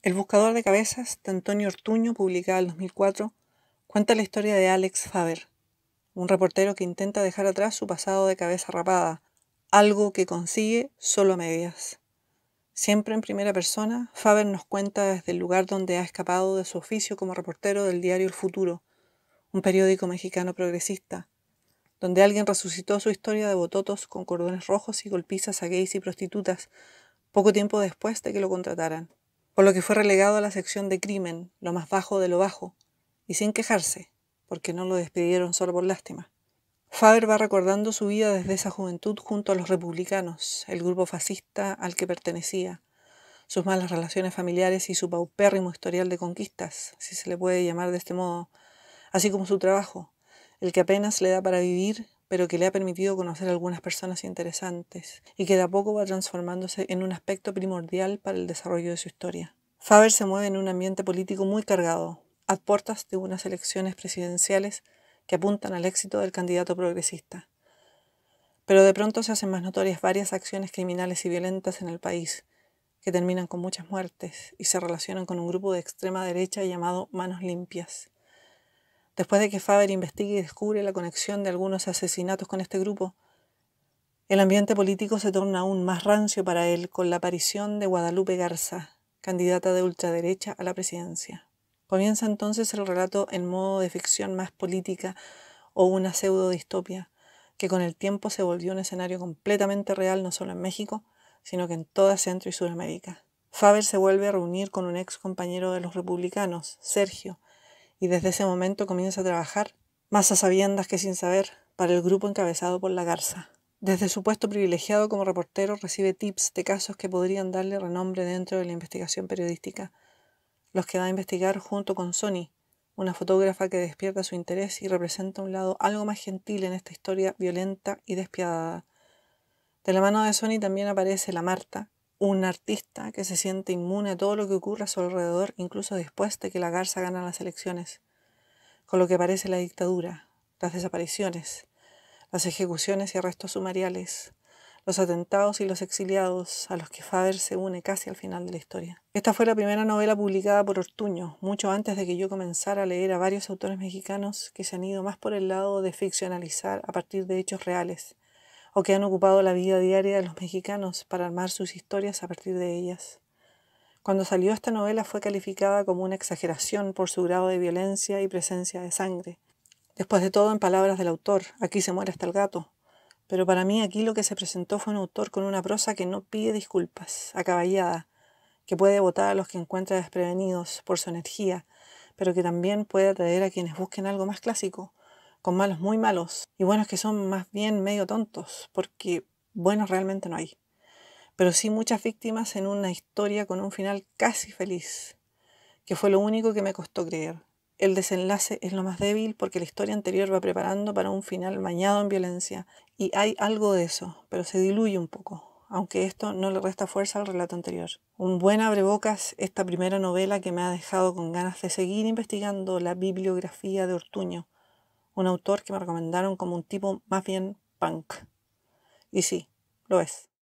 El buscador de cabezas de Antonio Ortuño, publicado en 2004, cuenta la historia de Alex Faber, un reportero que intenta dejar atrás su pasado de cabeza rapada, algo que consigue solo medias. Siempre en primera persona, Faber nos cuenta desde el lugar donde ha escapado de su oficio como reportero del diario El Futuro, un periódico mexicano progresista, donde alguien resucitó su historia de bototos con cordones rojos y golpizas a gays y prostitutas poco tiempo después de que lo contrataran por lo que fue relegado a la sección de crimen, lo más bajo de lo bajo, y sin quejarse, porque no lo despidieron solo por lástima. Faber va recordando su vida desde esa juventud junto a los republicanos, el grupo fascista al que pertenecía, sus malas relaciones familiares y su paupérrimo historial de conquistas, si se le puede llamar de este modo, así como su trabajo, el que apenas le da para vivir pero que le ha permitido conocer algunas personas interesantes y que de a poco va transformándose en un aspecto primordial para el desarrollo de su historia. Faber se mueve en un ambiente político muy cargado, a puertas de unas elecciones presidenciales que apuntan al éxito del candidato progresista. Pero de pronto se hacen más notorias varias acciones criminales y violentas en el país, que terminan con muchas muertes y se relacionan con un grupo de extrema derecha llamado Manos Limpias, después de que Faber investigue y descubre la conexión de algunos asesinatos con este grupo, el ambiente político se torna aún más rancio para él con la aparición de Guadalupe Garza, candidata de ultraderecha a la presidencia. Comienza entonces el relato en modo de ficción más política o una pseudo distopia, que con el tiempo se volvió un escenario completamente real no solo en México, sino que en toda Centro y Sudamérica. Faber se vuelve a reunir con un ex compañero de los republicanos, Sergio, y desde ese momento comienza a trabajar, más a sabiendas que sin saber, para el grupo encabezado por la Garza. Desde su puesto privilegiado como reportero recibe tips de casos que podrían darle renombre dentro de la investigación periodística, los que va a investigar junto con Sony, una fotógrafa que despierta su interés y representa un lado algo más gentil en esta historia violenta y despiadada. De la mano de Sony también aparece la Marta, un artista que se siente inmune a todo lo que ocurre a su alrededor, incluso después de que la Garza gana las elecciones, con lo que parece la dictadura, las desapariciones, las ejecuciones y arrestos sumariales, los atentados y los exiliados a los que Faber se une casi al final de la historia. Esta fue la primera novela publicada por Ortuño, mucho antes de que yo comenzara a leer a varios autores mexicanos que se han ido más por el lado de ficcionalizar a partir de hechos reales o que han ocupado la vida diaria de los mexicanos para armar sus historias a partir de ellas. Cuando salió esta novela fue calificada como una exageración por su grado de violencia y presencia de sangre. Después de todo, en palabras del autor, aquí se muere hasta el gato. Pero para mí aquí lo que se presentó fue un autor con una prosa que no pide disculpas, acaballada, que puede votar a los que encuentra desprevenidos por su energía, pero que también puede atraer a quienes busquen algo más clásico, con malos muy malos y buenos que son más bien medio tontos, porque buenos realmente no hay. Pero sí muchas víctimas en una historia con un final casi feliz, que fue lo único que me costó creer. El desenlace es lo más débil porque la historia anterior va preparando para un final mañado en violencia, y hay algo de eso, pero se diluye un poco, aunque esto no le resta fuerza al relato anterior. Un buen abrebocas esta primera novela que me ha dejado con ganas de seguir investigando la bibliografía de Ortuño, un autor que me recomendaron como un tipo más bien punk. Y sí, lo es.